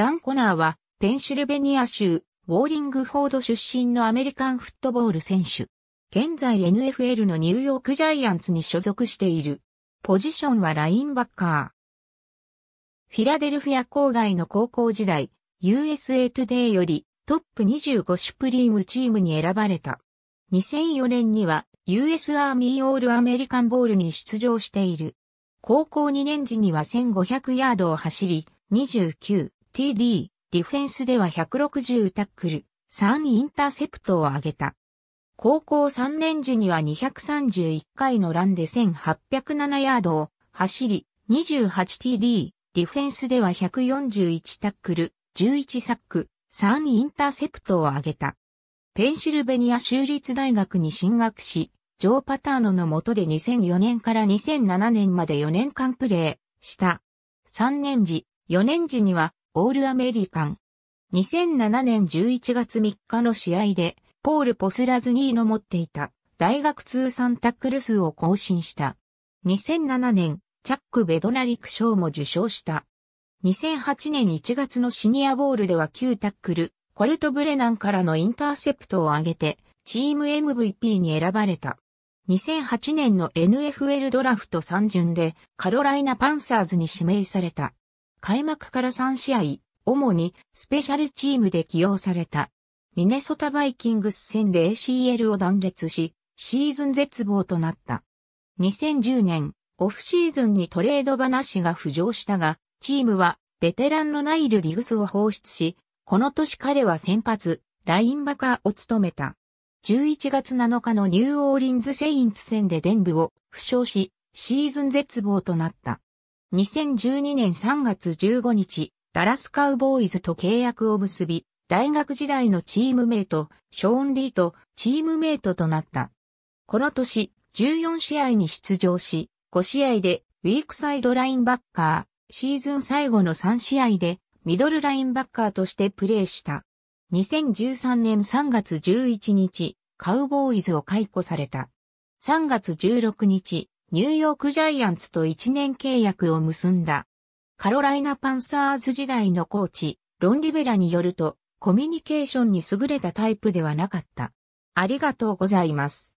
ダン・コナーは、ペンシルベニア州、ウォーリングフォード出身のアメリカンフットボール選手。現在 NFL のニューヨークジャイアンツに所属している。ポジションはラインバッカー。フィラデルフィア郊外の高校時代、USA Today よりトップ25シュプリームチームに選ばれた。2004年には US アーミーオールアメリカンボールに出場している。高校2年時には1500ヤードを走り、29、TD、ディフェンスでは160タックル、3インターセプトを挙げた。高校3年時には231回のランで1807ヤードを走り、28TD、ディフェンスでは141タックル、11サック、3インターセプトを挙げた。ペンシルベニア州立大学に進学し、ジョー・パターノの下で2004年から2007年まで4年間プレーした。3年時、4年時にはオールアメリカン。2007年11月3日の試合で、ポール・ポスラズニーの持っていた大学通算タックル数を更新した。2007年、チャック・ベドナリク賞も受賞した。2008年1月のシニアボールでは9タックル、コルト・ブレナンからのインターセプトを挙げて、チーム MVP に選ばれた。2008年の NFL ドラフト3巡でカロライナ・パンサーズに指名された。開幕から3試合、主にスペシャルチームで起用された。ミネソタバイキングス戦で ACL を断裂し、シーズン絶望となった。2010年、オフシーズンにトレード話が浮上したが、チームはベテランのナイル・ディグスを放出し、この年彼は先発、ラインバカーを務めた。11月7日のニューオーリンズ・セインツ戦でデンブを負傷し、シーズン絶望となった。2012年3月15日、ダラスカウボーイズと契約を結び、大学時代のチームメイト、ショーン・リーとチームメイトとなった。この年、14試合に出場し、5試合でウィークサイドラインバッカー、シーズン最後の3試合でミドルラインバッカーとしてプレーした。2013年3月11日、カウボーイズを解雇された。3月16日、ニューヨークジャイアンツと1年契約を結んだ。カロライナパンサーズ時代のコーチ、ロンリベラによると、コミュニケーションに優れたタイプではなかった。ありがとうございます。